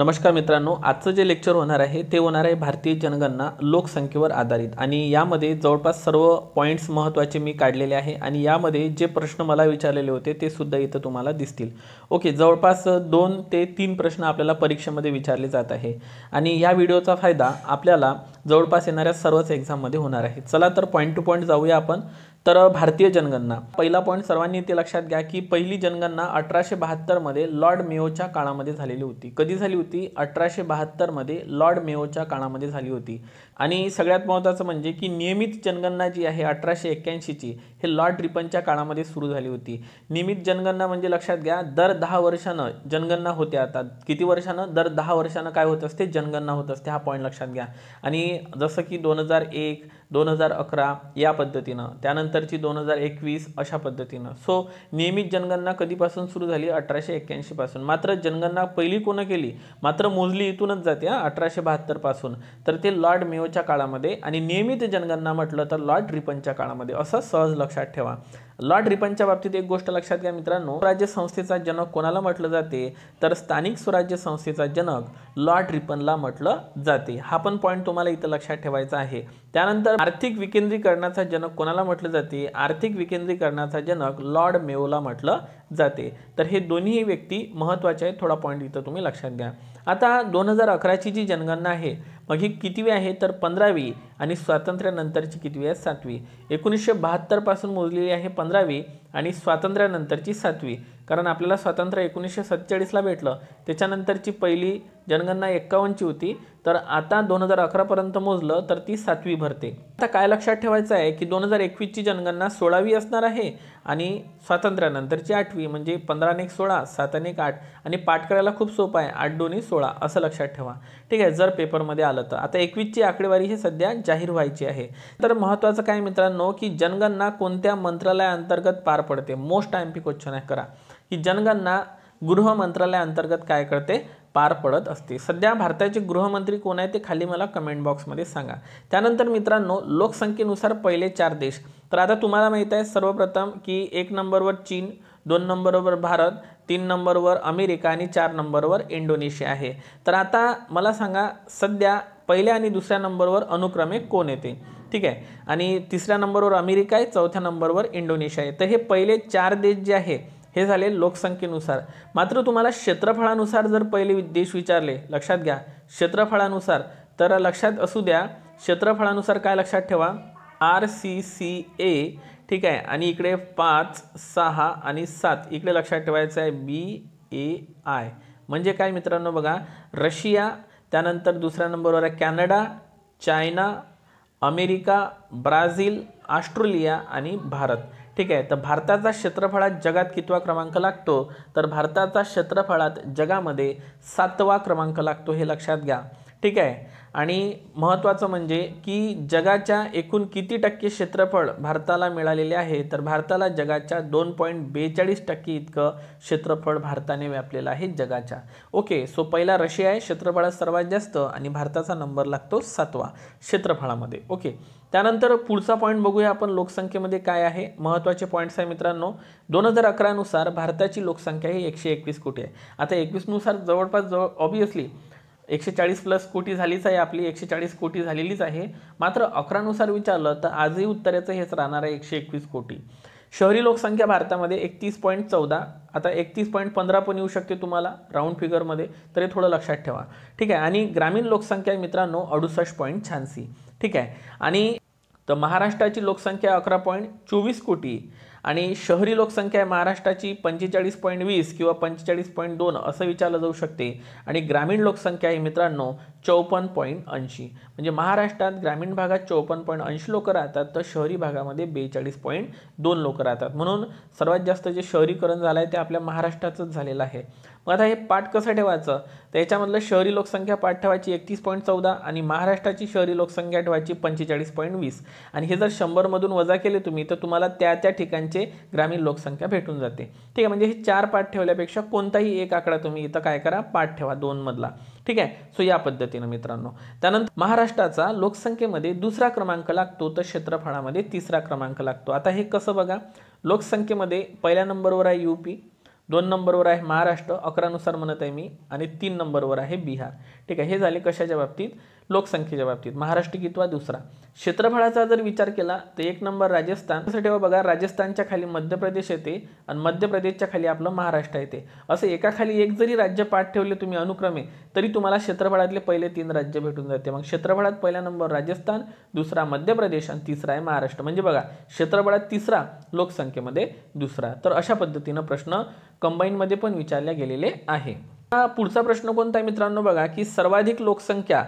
नमस्कार मित्रांनो आजचं जे लेक्चर होणार आहे ते होणार आहे भारतीय जनगणना लोकसंख्येवर आधारित आणि यामध्ये जवळपास सर्व पॉईंट्स महत्त्वाचे मी काढलेले आहे आणि यामध्ये जे प्रश्न मला विचारलेले होते ते सुद्धा इथं तुम्हाला दिसतील ओके जवळपास दोन ते तीन प्रश्न आपल्याला परीक्षेमध्ये विचारले जात आहे आणि या व्हिडिओचा फायदा आपल्याला जवळपास येणाऱ्या सर्वच एक्झाममध्ये होणार आहे चला तर पॉईंट टू पॉईंट जाऊया आपण तर भारतीय जनगणना पहिला पॉईंट सर्वांनी इथे लक्षात घ्या की पहिली जनगणना अठराशे बहात्तरमध्ये लॉर्ड मेयोच्या काळामध्ये झालेली होती कधी झाली होती अठराशे बहात्तरमध्ये लॉर्ड मेओच्या काळामध्ये झाली होती आणि सगळ्यात महत्त्वाचं म्हणजे की नियमित जनगणना जी आहे अठराशे एक्क्याऐंशीची हे लॉर्ड रिपनच्या काळामध्ये सुरू झाली होती नियमित जनगणना म्हणजे लक्षात घ्या दर दहा वर्षानं जनगणना होते आता किती वर्षानं दर दहा वर्षानं काय होत असते जनगणना होत असते हा पॉईंट लक्षात घ्या आणि जसं की दोन हजार एक दोन हजार अकरा या पद्धतीनं त्यानंतरची दोन हजार एकवीस अशा पद्धतीनं सो नियमित जनगणना कधीपासून सुरू झाली अठराशे एक्क्याऐंशीपासून मात्र जनगणना पहिली कोणं केली मात्र मोजली इथूनच जाते हां अठराशे बहात्तरपासून तर ते लॉर्ड मेओच्या काळामध्ये आणि नियमित जनगणना म्हटलं तर लॉर्ड रिपनच्या काळामध्ये असं सहज लक्षात ठेवा लॉर्ड रिपनच्या बाबतीत एक गोष्ट लक्षात घ्या मित्रांनो स्वराज्य संस्थेचा जनक कोणाला म्हटलं जाते तर स्थानिक स्वराज्य संस्थेचा जनक लॉर्ड रिपनला म्हटलं जाते हा पण पॉईंट तुम्हाला इथं लक्षात ठेवायचा आहे त्यानंतर आर्थिक विकेंद्रीकरणाचा जनक कोणाला म्हटलं जाते आर्थिक विकेंद्रीकरणाचा जनक लॉर्ड मेओला म्हटलं जाते तर हे दोन्ही व्यक्ती महत्त्वाचे आहेत थोडा पॉईंट इथं तुम्ही लक्षात घ्या आता दोन हजार अकराची जी जनगणना आहे मग ही कितवी आहे तर पंधरावी आणि स्वातंत्र्यानंतरची कितवी आहे सातवी एकोणीसशे बहात्तरपासून मोजलेली आहे पंधरावी आणि स्वातंत्र्यानंतरची सातवी कारण आपल्याला स्वातंत्र्य एकोणीसशे सत्तेचाळीसला भेटलं त्याच्यानंतरची पहिली जनगणना एक्कावन्नची होती तर आता दोन हजार अकरापर्यंत मोजलं तर ती सातवी भरते आता काय लक्षात ठेवायचं आहे की दोन हजार एकवीसची जनगणना सोळावी असणार आहे आणि स्वातंत्र्यानंतरची आठवी म्हणजे पंधरा एक सोळा सात एक आठ आणि पाठ करायला खूप सोपं आहे आठ दोन्ही सोळा असं लक्षात ठेवा ठीक आहे जर पेपरमध्ये आलं तर आता एकवीसची आकडेवारी ही सध्या जाहीर व्हायची आहे तर महत्त्वाचं काय मित्रांनो की जनगणना कोणत्या मंत्रालयाअंतर्गत पार पडते मोस्ट आय पी क्वेश्चन आहे करा की जनगणना गृह मंत्रालयाअंतर्गत काय करते पार पडत असते सध्या भारताचे गृहमंत्री कोण आहे ते खाली मला कमेंट बॉक्समध्ये सांगा त्यानंतर मित्रांनो लोकसंख्येनुसार पहिले चार देश तर आता तुम्हाला माहीत आहे सर्वप्रथम की एक नंबरवर चीन दोन नंबरवर भारत तीन नंबरवर अमेरिका आणि चार नंबरवर इंडोनेशिया आहे तर आता मला सांगा सध्या पहिल्या आणि दुसऱ्या नंबरवर अनुक्रमे कोण येते ठीक आहे आणि तिसऱ्या नंबरवर अमेरिका आहे चौथ्या नंबरवर इंडोनेशिया आहे तर हे पहिले चार देश जे आहे हे झाले लोकसंख्येनुसार मात्र तुम्हाला क्षेत्रफळानुसार जर पहिले देश विचारले लक्षात घ्या क्षेत्रफळानुसार तर लक्षात असू द्या क्षेत्रफळानुसार काय लक्षात ठेवा आर सी सी ए ठीक आहे आणि इकडे पाच सहा आणि सात इकडे लक्षात ठेवायचं आहे बी ए आय म्हणजे काय मित्रांनो बघा रशिया त्यानंतर दुसऱ्या नंबरवर आहे Canada China America Brazil Australia आणि भारत ठीक आहे तर भारताचा क्षेत्रफळात जगात कितवा क्रमांक लागतो तर भारताचा क्षेत्रफळात जगामध्ये सातवा क्रमांक लागतो हे लक्षात घ्या ठीक आहे आणि महत्त्वाचं म्हणजे की जगाच्या एकूण किती टक्के क्षेत्रफळ भारताला मिळालेले आहे तर भारताला जगाच्या दोन पॉईंट बेचाळीस टक्के इतकं क्षेत्रफळ भारताने व्यापलेलं आहे जगाच्या ओके सो पहिला रशिया आहे क्षेत्रफळात सर्वात जास्त आणि भारताचा नंबर लागतो सातवा क्षेत्रफळामध्ये ओके त्यानंतर पुढचा पॉईंट बघूया आपण लोकसंख्येमध्ये काय आहे महत्त्वाचे पॉईंट्स आहे मित्रांनो दोन हजार अकरानुसार भारताची लोकसंख्या ही एकशे एकवीस कोटी आहे आता एकवीसनुसार जवळपास जवळ ऑब्वियसली एकशे चाळीस प्लस कोटी झालीच आहे आपली एकशे चाळीस कोटी झालेलीच आहे मात्र अकरानुसार विचारलं तर आजही उत्तराचं हेच राहणार आहे एकशे एकवीस कोटी शहरी लोकसंख्या भारतामध्ये एकतीस पॉईंट चौदा आता एकतीस पॉईंट पंधरा पण येऊ शकते तुम्हाला राऊंड फिगरमध्ये तर हे थोडं लक्षात ठेवा ठीक आहे आणि ग्रामीण लोकसंख्या मित्रांनो अडुसष्ट पॉईंट शहाऐंशी ठीक आहे आणि तर महाराष्ट्राची लोकसंख्या अकरा पॉईंट चोवीस कोटी आणि शहरी लोकसंख्या आहे महाराष्ट्राची पंचेचाळीस पॉईंट वीस किंवा पंचेचाळीस पॉईंट दोन असं विचारलं जाऊ शकते आणि ग्रामीण लोकसंख्या आहे मित्रांनो चौपन्न पॉईंट ऐंशी म्हणजे महाराष्ट्रात ग्रामीण भागात चौपन्न पॉईंट ऐंशी लोकं राहतात तर शहरी भागामध्ये बेचाळीस पॉईंट दोन लोकं राहतात म्हणून सर्वात जास्त जे शहरीकरण झालं आहे ते आपल्या महाराष्ट्रातच झालेलं आहे मग आता हे पाठ कसं ठेवायचं तर याच्यामधलं शहरी लोकसंख्या पाठ ठेवायची एकतीस पॉईंट चौदा आणि महाराष्ट्राची शहरी लोकसंख्या ठेवायची पंचेचाळीस पॉईंट वीस आणि हे जर शंभरमधून वजा केले तुम्ही तर तुम्हाला त्या त्या ठिकाणचे ग्रामीण लोकसंख्या भेटून जाते ठीक आहे म्हणजे हे चार पाठ ठेवल्यापेक्षा कोणताही एक आकडा तुम्ही इथं काय करा पाठ ठेवा दोनमधला ठीक आहे सो या पद्धतीनं मित्रांनो त्यानंतर महाराष्ट्राचा लोकसंख्येमध्ये दुसरा क्रमांक लागतो तर क्षेत्रफळामध्ये तिसरा क्रमांक लागतो आता हे कसं बघा लोकसंख्येमध्ये पहिल्या नंबरवर आहे यू पी दोन नंबरवर आहे महाराष्ट्र अकरानुसार म्हणत आहे मी आणि तीन नंबरवर आहे बिहार ठीक आहे हे झाले कशाच्या बाबतीत लोकसंख्येच्या बाबतीत महाराष्ट्र कितवा दुसरा क्षेत्रफळाचा जर विचार केला तर एक नंबर राजस्थान ठेवा बघा राजस्थानच्या खाली मध्य प्रदेश येते आणि मध्य प्रदेशच्या खाली आपलं महाराष्ट्र येते असं एकाखाली एक जरी राज्य पाठ ठेवले तुम्ही अनुक्रमे तरी तुम्हाला क्षेत्रफळातले पहिले तीन राज्य भेटून जाते मग क्षेत्रफळात पहिला नंबर राजस्थान दुसरा मध्य प्रदेश आणि तिसरा आहे महाराष्ट्र म्हणजे बघा क्षेत्रफळात तिसरा लोकसंख्येमध्ये दुसरा तर अशा पद्धतीनं प्रश्न कंबाईनमध्ये पण विचारले गेलेले आहे पुढचा प्रश्न कोणता आहे मित्रांनो बघा की सर्वाधिक लोकसंख्या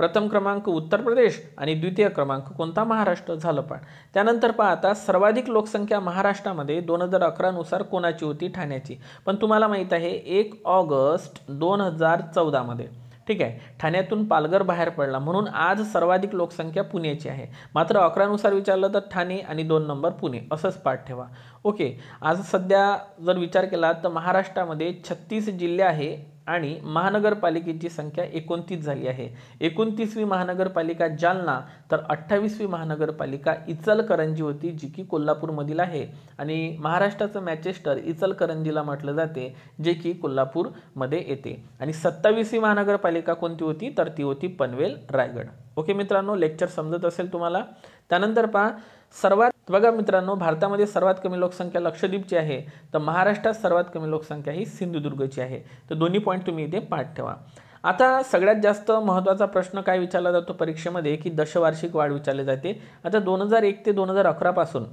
प्रथम क्रमांक उत्तर प्रदेश आणि द्वितीय क्रमांक कोणता महाराष्ट्र झालं पण त्यानंतर पाहता सर्वाधिक लोकसंख्या महाराष्ट्रामध्ये दोन हजार अकरानुसार कोणाची होती ठाण्याची पण तुम्हाला माहीत आहे एक ऑगस्ट दोन हजार चौदामध्ये ठीक आहे ठाण्यातून पालघर बाहेर पडला म्हणून आज सर्वाधिक लोकसंख्या पुण्याची आहे मात्र अकरानुसार विचारलं तर ठाणे आणि दोन नंबर पुणे असंच पाठ ठेवा ओके आज सध्या जर विचार केला तर महाराष्ट्रामध्ये छत्तीस जिल्हे आहे आणि महानगरपालिकेची संख्या एकोणतीस झाली आहे एकोणतीसवी महानगरपालिका जालना तर अठ्ठावीसवी महानगरपालिका इचलकरंजी होती जी की कोल्हापूरमधील आहे आणि महाराष्ट्राचं मॅचेस्टर इचलकरंजीला म्हटलं जाते जे की कोल्हापूरमध्ये येते आणि सत्तावीसवी महानगरपालिका कोणती होती तर ती होती पनवेल रायगड ओके मित्रांनो लेक्चर समजत असेल तुम्हाला त्यानंतर पहा सर्वात बघा मित्रांनो भारतामध्ये सर्वात कमी लोकसंख्या लक्षद्वीपची आहे तर महाराष्ट्रात सर्वात कमी लोकसंख्या ही सिंधुदुर्गची आहे तर दोन्ही पॉईंट तुम्ही इथे पाठ ठेवा आता सगळ्यात जास्त महत्त्वाचा प्रश्न काय विचारला जातो परीक्षेमध्ये की दशवार्षिक वाढ विचारली जाते आता दोन हजार एक ते दोन हजार अकरापासून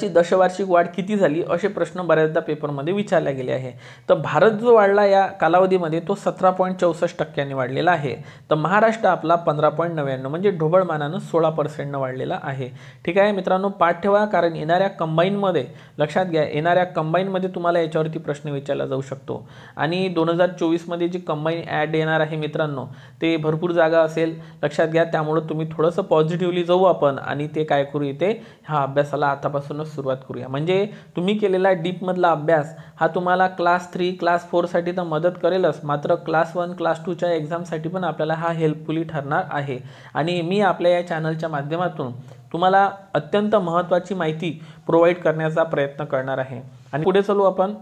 ची दशवार्षिक वाढ किती झाली असे प्रश्न बऱ्याचदा पेपरमध्ये विचारले गेले आहे तर भारत जो वाढला या कालावधीमध्ये तो सतरा पॉईंट चौसष्ट टक्क्यांनी वाढलेला आहे तर महाराष्ट्र आपला पंधरा पॉईंट नव्याण्णव म्हणजे ढोबळमानानं सोळा पर्सेंटनं वाढलेला आहे ठीक आहे मित्रांनो पाठ ठेवा कारण येणाऱ्या कंबाईनमध्ये लक्षात घ्या येणाऱ्या कंबाईनमध्ये तुम्हाला याच्यावरती प्रश्न विचारला जाऊ शकतो आणि दोन हजार चोवीसमध्ये जी कंबाईन ॲड येणार आहे मित्रांनो ते भरपूर जागा असेल लक्षात घ्या त्यामुळं तुम्ही थोडंसं पॉझिटिव्हली जाऊ आपण आणि ते काय करू इथे ह्या अभ्यासाला आतापासून सुरुवात करूया म्हणजे तुम्ही केलेला डीपमधला अभ्यास हा तुम्हाला क्लास थ्री क्लास फोरसाठी तर मदत करेलच मात्र क्लास वन क्लास टूच्या एक्झामसाठी पण आपल्याला हा हेल्पफुली ठरणार आहे आणि मी आपल्या या चॅनलच्या माध्यमातून तुम्हाला अत्यंत महत्वाची माहिती प्रोव्हाइड करण्याचा प्रयत्न करणार आहे आणि पुढे चालू आपण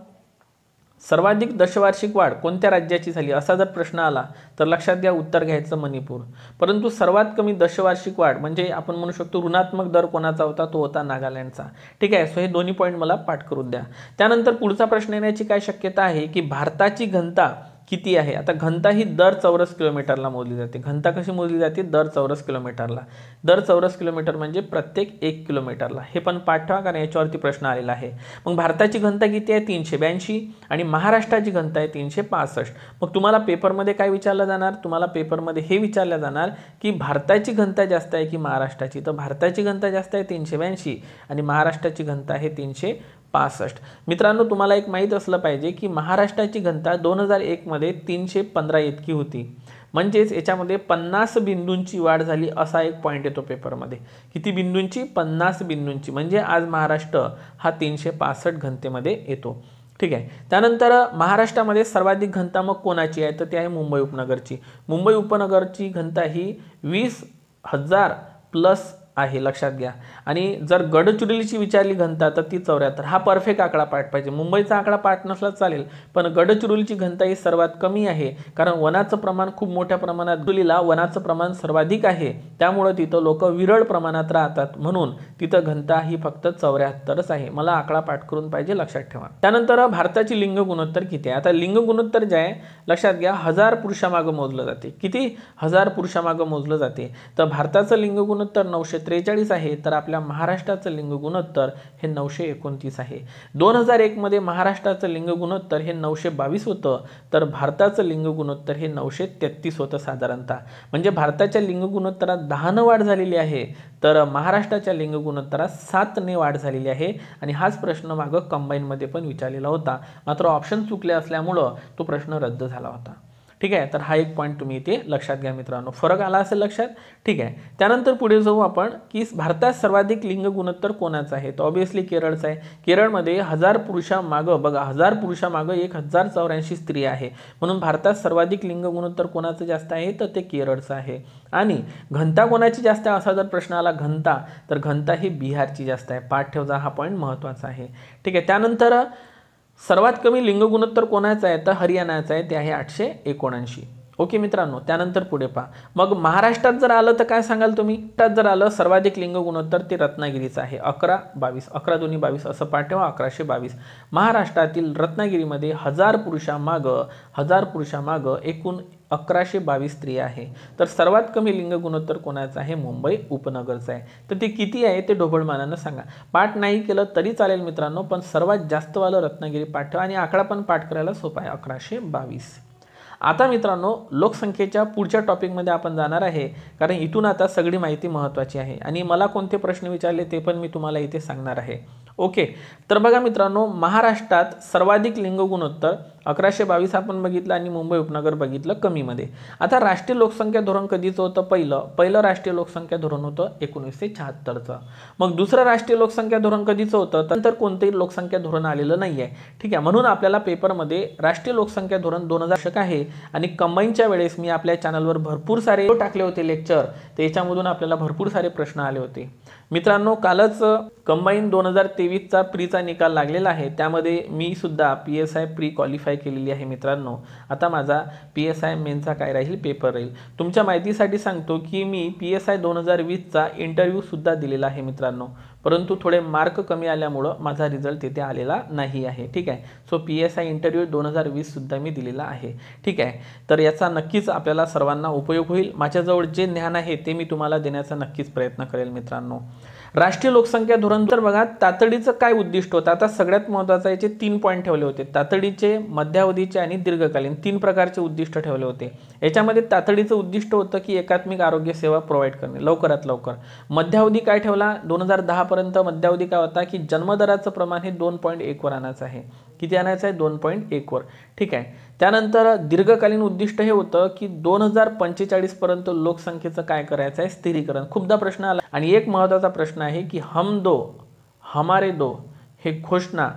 सर्वाधिक दशवार्षिक वाढ कोणत्या राज्याची झाली असा जर प्रश्न आला तर लक्षात घ्या उत्तर घ्यायचं मणिपूर परंतु सर्वात कमी दशवार्षिक वाढ म्हणजे आपण म्हणू शकतो ऋणात्मक दर कोणाचा होता तो होता नागालँडचा ठीक आहे सो हे दोन्ही पॉईंट मला पाठ करून द्या त्यानंतर पुढचा प्रश्न येण्याची काय शक्यता आहे की भारताची घनता किती आहे आता घनता ही दर चौरस किलोमीटरला मोजली जाते घनता कशी मोजली जाते दर चौरस किलोमीटरला दर चौरस किलोमीटर म्हणजे प्रत्येक एक किलोमीटरला हे पण पाठवा कारण याच्यावरती प्रश्न आलेला आहे मग भारताची घनता किती आहे तीनशे ब्याऐंशी आणि महाराष्ट्राची घनता आहे तीनशे पासष्ट मग तुम्हाला पेपरमध्ये काय विचारलं जाणार तुम्हाला पेपरमध्ये हे विचारलं जाणार की भारताची घनता जास्त आहे की महाराष्ट्राची तर भारताची घनता जास्त आहे तीनशे ब्याऐंशी आणि महाराष्ट्राची घनता आहे तीनशे पासष्ट मित्रांनो तुम्हाला एक माहीत असलं पाहिजे की महाराष्ट्राची घनता दोन हजार एकमध्ये तीनशे पंधरा इतकी होती म्हणजेच याच्यामध्ये पन्नास बिंदूंची वाढ झाली असा एक पॉईंट येतो पेपरमध्ये किती बिंदूंची पन्नास बिंदूंची म्हणजे आज महाराष्ट्र हा तीनशे पासष्ट घनतेमध्ये येतो ठीक आहे त्यानंतर महाराष्ट्रामध्ये सर्वाधिक घनता मग कोणाची आहे तर ती आहे मुंबई उपनगरची मुंबई उपनगरची घनता ही वीस हजार प्लस आहे लक्षात घ्या आणि जर गडचिरोलीची विचारली घनता तर ती चौऱ्याहत्तर हा परफेक्ट आकडा पाठ पाहिजे मुंबईचा आकडा पाठ नसला चालेल पण गडचिरोलीची घनता ही सर्वात कमी आहे कारण वनाचं प्रमाण खूप मोठ्या प्रमाणात जुलीला वनाचं प्रमाण सर्वाधिक आहे त्यामुळं तिथं लोक विरळ प्रमाणात राहतात म्हणून तिथं घनता ही फक्त चौऱ्याहत्तरच आहे मला आकडा पाठ करून पाहिजे लक्षात ठेवा त्यानंतर भारताची लिंग गुणोत्तर किती आहे आता लिंग गुणोत्तर जे आहे लक्षात घ्या हजार पुरुषामागं मोजलं जाते किती हजार पुरुषामागं मोजलं जाते तर भारताचं लिंग गुणोत्तर नऊशे त्रेचाळीस आहे तर आपल्या महाराष्ट्राचं लिंग गुणोत्तर हे नऊशे एकोणतीस आहे दोन हजार एकमध्ये महाराष्ट्राचं लिंग गुणोत्तर हे नऊशे बावीस होतं तर भारताचं लिंग गुणोत्तर हे नऊशे तेहतीस होतं साधारणतः म्हणजे भारताच्या लिंग गुणोत्तरात दहानं वाढ झालेली आहे तर महाराष्ट्राच्या लिंग गुणोत्तरात सातने वाढ झालेली आहे आणि हाच प्रश्न मागं कंबाईनमध्ये पण विचारलेला होता मात्र ऑप्शन चुकले असल्यामुळं तो प्रश्न रद्द झाला होता ठीक आहे तर हा एक पॉईंट तुम्ही इथे लक्षात घ्या मित्रांनो फरक आला असेल लक्षात ठीक आहे त्यानंतर पुढे जाऊ आपण की भारतात सर्वाधिक लिंग गुणोत्तर कोणाचं आहे तर ऑब्वियसली केरळचं आहे केरळमध्ये हजार पुरुषामागं बघा हजार पुरुषामागं एक हजार चौऱ्याऐंशी स्त्री आहे म्हणून भारतात सर्वाधिक लिंग गुणोत्तर कोणाचं जास्त आहे तर ते केरळचं आहे आणि घनता कोणाची जास्त आहे असा जर प्रश्न आला घनता तर घनता ही बिहारची जास्त आहे पाठ ठेवचा हा पॉईंट महत्त्वाचा आहे ठीक आहे त्यानंतर सर्वात कमी लिंगगुणोत्तर कोणाचं आहे तर हरियाणाचं आहे ते आहे आठशे एकोणऐंशी ओके मित्रांनो त्यानंतर पुढे पहा मग महाराष्ट्रात जर आलं तर काय सांगाल तुम्ही त्यात जर आलं सर्वाधिक लिंग गुणोत्तर ते रत्नागिरीचं आहे अकरा बावीस अकरा दोन्ही बावीस असं पाठवा अकराशे बावीस महाराष्ट्रातील रत्नागिरीमध्ये हजार पुरुषामागं हजार पुरुषामागं एकूण अकराशे बावीस स्त्री आहे तर सर्वात कमी लिंग गुणोत्तर कोणाचं आहे मुंबई उपनगरचं आहे तर ते किती आहे ते ढोबळमानानं सांगा पाठ नाही केलं तरी चालेल मित्रांनो पण सर्वात जास्तवालं रत्नागिरी पाठवा आणि आकडा पण पाठ करायला सोपा आहे अकराशे बावीस आता मित्रांनो लोकसंख्येच्या पुढच्या टॉपिकमध्ये आपण जाणार आहे कारण इथून आता सगळी माहिती महत्त्वाची आहे आणि मला कोणते प्रश्न विचारले ते पण मी तुम्हाला इथे सांगणार आहे ओके तर बघा मित्रांनो महाराष्ट्रात सर्वाधिक लिंग गुणोत्तर अकराशे बावीस आपण बघितलं आणि मुंबई उपनगर बघितलं कमीमध्ये आता राष्ट्रीय लोकसंख्या धोरण कधीचं होतं पहिलं पहिलं राष्ट्रीय लोकसंख्या धोरण होतं एकोणीसशे शहात्तरचं मग दुसरं राष्ट्रीय लोकसंख्या धोरण कधीचं होतं नंतर कोणतंही लोकसंख्या धोरण आलेलं नाही आहे ठीक आहे म्हणून आपल्याला पेपरमध्ये राष्ट्रीय लोकसंख्या धोरण दोन हजार आहे आणि कंबाईनच्या वेळेस मी आपल्या चॅनलवर भरपूर सारे टाकले होते लेक्चर याच्यामधून आपल्याला भरपूर सारे प्रश्न आले होते मित्रांनो कालच कंबाईन दोन हजार तेवीसचा प्रीचा निकाल लागलेला आहे त्यामध्ये मी सुद्धा P S I pre qualify केलेली आहे मित्रांनो आता माझा पी एस आय मेनचा काय राहील पेपर राहील तुमच्या माहितीसाठी सांगतो की मी पी एस आय दोन हजार वीसचा इंटरव्ह्यूसुद्धा दिलेला आहे मित्रांनो परंतु थोडे मार्क कमी आल्यामुळं माझा रिझल्ट तिथे आलेला नाही आहे ठीक आहे so P S I interview दोन हजार वीससुद्धा मी दिलेला आहे ठीक आहे तर याचा नक्कीच आपल्याला सर्वांना उपयोग होईल माझ्याजवळ जे ज्ञान आहे ते मी तुम्हाला देण्याचा नक्कीच प्रयत्न करेल मित्रांनो राष्ट्रीय लोकसंख्या धोरण तर बघा तातडीचं काय उद्दिष्ट होतं आता सगळ्यात महत्त्वाचं याचे तीन पॉईंट ठेवले होते तातडीचे मध्यावधीचे आणि दीर्घकालीन तीन प्रकारचे उद्दिष्ट ठेवले होते याच्यामध्ये तातडीचं उद्दिष्ट होतं की एकात्मिक आरोग्य सेवा प्रोव्हाइड करणे लवकरात लवकर मध्यावधी काय ठेवला दोन हजार दहा पर्यंत मध्यावधी काय होता की जन्मदराचं प्रमाण हे दोन पॉईंट एकवर आणायचं आहे किती आणायचं आहे दोन पॉईंट एकवर ठीक आहे त्यानंतर दीर्घकालीन उद्दिष्ट हे होतं की दोन हजार पंचेचाळीसपर्यंत लोकसंख्येचं काय करायचं आहे स्थिरीकरण खूपदा प्रश्न आला आणि एक महत्त्वाचा प्रश्न आहे की हम दो हमारे दो हे घोषणा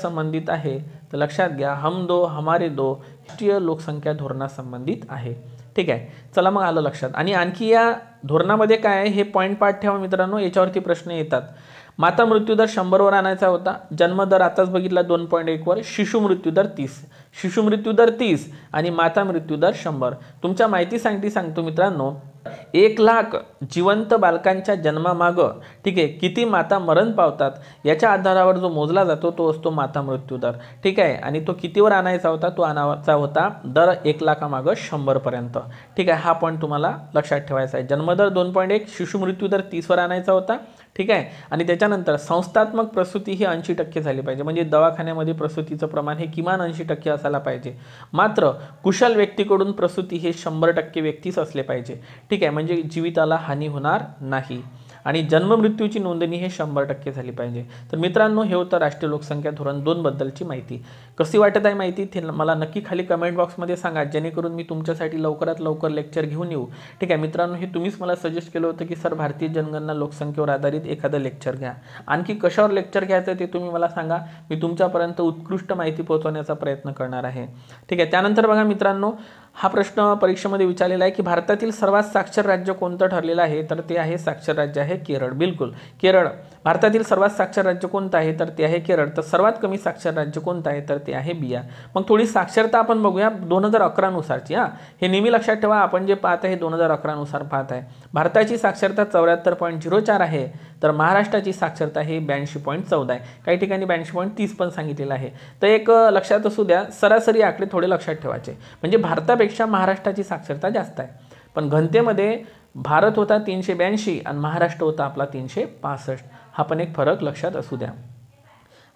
संबंधित आहे तर लक्षात घ्या हम दो हमारे दो राष्ट्रीय लोकसंख्या धोरणासंबंधित आहे ठीक आहे चला मग आलं लक्षात आणि आणखी या धोरणामध्ये काय आहे हे पॉईंट पाठ ठेवा मित्रांनो याच्यावरती प्रश्न येतात माता मृत्यूदर शंभरवर आणायचा होता जन्मदर आताच बघितला दोन पॉईंट एकवर शिशु दर तीस शिशु दर तीस आणि माता मृत्यू दर शंभर तुमच्या माहिती माहितीसाठी सांगतो मित्रांनो एक लाख जिवंत बालकांच्या जन्मामागं ठीक आहे किती माता मरण पावतात याच्या आधारावर जो मोजला जातो तो असतो माता मृत्यू दर ठीक आहे आणि तो कितीवर आणायचा होता तो आणायचा होता दर एक लाखामागं शंभरपर्यंत ठीक आहे हा पॉईंट तुम्हाला लक्षात ठेवायचा आहे जन्मदर दोन पॉईंट एक दर तीसवर आणायचा होता ठीक आहे आणि त्याच्यानंतर संस्थात्मक प्रसूती ही ऐंशी टक्के झाली पाहिजे म्हणजे दवाखान्यामध्ये प्रसूतीचं प्रमाण हे किमान ऐंशी टक्के असायला पाहिजे मात्र कुशल व्यक्तीकडून प्रसूती हे शंभर टक्के व्यक्तीच असले पाहिजे ठीक आहे म्हणजे जीविताला हानी होणार नाही आणि जन्ममृत्यूची नोंदणी हे शंभर टक्के झाली पाहिजे तर मित्रांनो हे होतं राष्ट्रीय लोकसंख्या धोरण दोनबद्दलची माहिती कशी वाटत आहे माहिती ते मला नक्की खाली कमेंट बॉक्समध्ये सांगा जेणेकरून मी तुमच्यासाठी लवकरात लवकर लेक्चर घेऊन येऊ ठीक आहे मित्रांनो हे तुम्हीच मला सजेस्ट केलं होतं की सर भारतीय जनगणना लोकसंख्येवर आधारित एखादं लेक्चर घ्या आणखी कशावर लेक्चर घ्यायचं ते तुम्ही मला सांगा मी तुमच्यापर्यंत उत्कृष्ट माहिती पोहोचवण्याचा प्रयत्न करणार आहे ठीक आहे त्यानंतर बघा मित्रांनो हा प्रश्न परीक्षेमध्ये विचारलेला आहे की भारतातील सर्वात साक्षर राज्य कोणतं ठरलेलं आहे तर ते आहे साक्षर राज्य आहे केरळ बिलकुल केरळ भारतातील सर्वात साक्षर राज्य कोणतं आहे तर ते आहे केरळ तर सर्वात कमी साक्षर राज्य कोणतं आहे तर ते आहे बिया मग थोडी साक्षरता आपण बघूया दोन हजार अकरानुसारची हां हे नेहमी लक्षात ठेवा आपण जे पाहत आहे दोन हजार अकरानुसार पाहत आहे भारताची साक्षरता चौऱ्याहत्तर पॉईंट झिरो चार आहे तर महाराष्ट्राची साक्षरता ही ब्याऐंशी पॉईंट चौदा आहे काही ठिकाणी ब्याऐंशी पॉईंट तीस पण सांगितलेलं आहे तर एक लक्षात असू द्या सरासरी आकडे थोडे लक्षात ठेवायचे म्हणजे भारतापेक्षा महाराष्ट्राची साक्षरता जास्त आहे पण घनतेमध्ये भारत होता तीनशे ब्याऐंशी आणि महाराष्ट्र होता आपला तीनशे पासष्ट हा पण एक फरक लक्षात असू द्या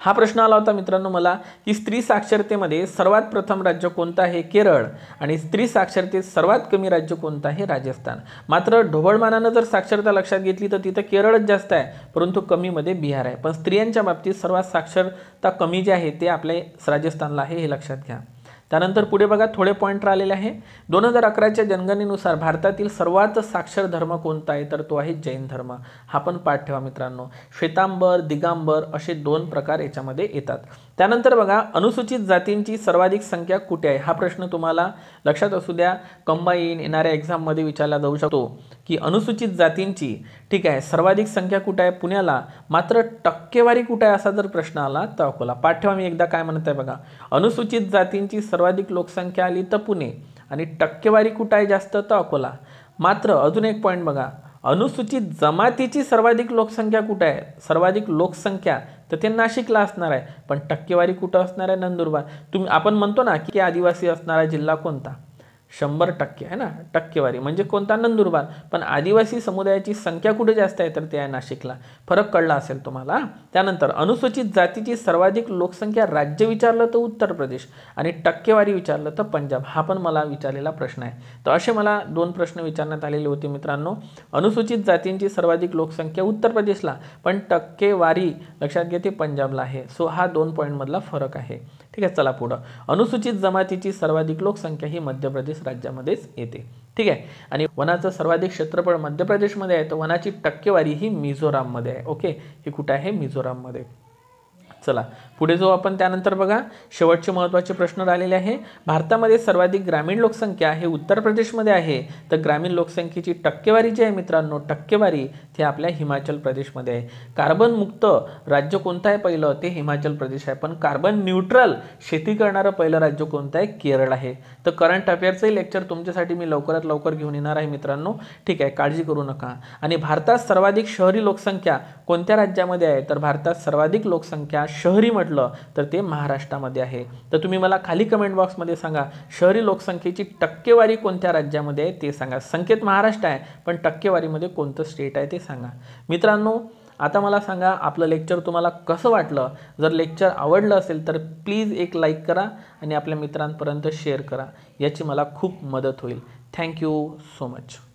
हा प्रश्न आला होता मित्रांनो मला की स्त्री साक्षरतेमध्ये सर्वात प्रथम राज्य कोणतं आहे केरळ आणि स्त्री साक्षरतेत सर्वात कमी राज्य कोणतं आहे राजस्थान मात्र ढोबळमानानं जर साक्षरता लक्षात घेतली तर तिथं केरळच जास्त आहे परंतु कमीमध्ये बिहार आहे पण स्त्रियांच्या बाबतीत सर्वात साक्षरता कमी जे आहे ते आपल्या राजस्थानला आहे हे लक्षात घ्या त्यानंतर पुढे बघा थोडे पॉईंट राहिलेले आहे दोन हजार अकराच्या जनगणनेनुसार भारतातील सर्वात साक्षर धर्म कोणता आहे तर तो आहे जैन धर्म हा पण पाठ ठेवा मित्रांनो श्वेतांबर दिगांबर असे दोन प्रकार याच्यामध्ये येतात त्यानंतर बघा अनुसूचित जातींची सर्वाधिक संख्या कुठे आहे हा प्रश्न तुम्हाला लक्षात असू द्या कंबाईन येणाऱ्या एक्झाममध्ये विचारला जाऊ शकतो की अनुसूचित जातींची ठीक आहे सर्वाधिक संख्या कुठे आहे पुण्याला मात्र टक्केवारी कुठे आहे असा जर प्रश्न आला तर अकोला पाठवा मी एकदा काय म्हणत आहे बघा अनुसूचित जातींची सर्वाधिक लोकसंख्या आली तर पुणे आणि टक्केवारी कुठं आहे जास्त तर अकोला मात्र अजून एक पॉईंट बघा अनुसूचित जमातीची सर्वाधिक लोकसंख्या कुठं आहे सर्वाधिक लोकसंख्या तर ते नाशिकला असणार आहे पण टक्केवारी कुठं असणार आहे नंदुरबार तुम्ही आपण म्हणतो ना की आदिवासी असणारा जिल्हा कोणता शंभर टक्के आहे ना टक्केवारी म्हणजे कोणता नंदुरबार पण आदिवासी समुदायाची संख्या कुठे जास्त आहे तर ते आहे नाशिकला फरक कळला असेल तुम्हाला त्यानंतर अनुसूचित जातीची सर्वाधिक लोकसंख्या राज्य विचारलं तर उत्तर प्रदेश आणि टक्केवारी विचारलं तर पंजाब हा पण मला विचारलेला प्रश्न आहे तर असे मला दोन प्रश्न विचारण्यात आलेले होते मित्रांनो अनुसूचित जातींची सर्वाधिक लोकसंख्या उत्तर प्रदेशला पण टक्केवारी लक्षात घ्या ते पंजाबला आहे सो हा दोन पॉईंटमधला फरक आहे ठीक आहे चला पुढं अनुसूचित जमातीची सर्वाधिक लोकसंख्या ही मध्य प्रदेश राज्यामध्येच येते ठीक आहे आणि वनाचं सर्वाधिक क्षेत्रफळ मध्य प्रदेशमध्ये आहे तर वनाची टक्केवारी ही मिझोराममध्ये आहे ओके हे कुठं आहे मिझोराममध्ये चला पुढे जाऊ आपण त्यानंतर बघा शेवटचे महत्त्वाचे प्रश्न राहिलेले आहे भारतामध्ये सर्वाधिक ग्रामीण लोकसंख्या हे उत्तर प्रदेशमध्ये आहे तर ग्रामीण लोकसंख्येची टक्केवारी जी आहे मित्रांनो टक्केवारी ते आपल्या हिमाचल प्रदेशमध्ये आहे कार्बनमुक्त राज्य कोणतं आहे पहिलं ते हिमाचल प्रदेश आहे पण कार्बन न्यूट्रल शेती करणारं पहिलं राज्य कोणतं आहे केरळ आहे तर करंट अफेअरचंही लेक्चर तुमच्यासाठी मी लवकरात लवकर घेऊन येणार आहे मित्रांनो ठीक आहे काळजी करू नका आणि भारतात सर्वाधिक शहरी लोकसंख्या कोणत्या राज्यामध्ये आहे तर भारतात सर्वाधिक लोकसंख्या शहरी म्हटलं तर ते महाराष्ट्रामध्ये आहे तर तुम्ही मला खाली कमेंट बॉक्समध्ये सांगा शहरी लोकसंख्येची टक्केवारी कोणत्या राज्यामध्ये आहे ते सांगा संकेत महाराष्ट्र आहे पण टक्केवारीमध्ये कोणतं स्टेट आहे ते सांगा मित्रांनो आता मला सांगा आपलं लेक्चर तुम्हाला कसं वाटलं जर लेक्चर आवडलं असेल तर प्लीज एक लाईक करा आणि आपल्या मित्रांपर्यंत शेअर करा याची मला खूप मदत होईल थँक्यू सो मच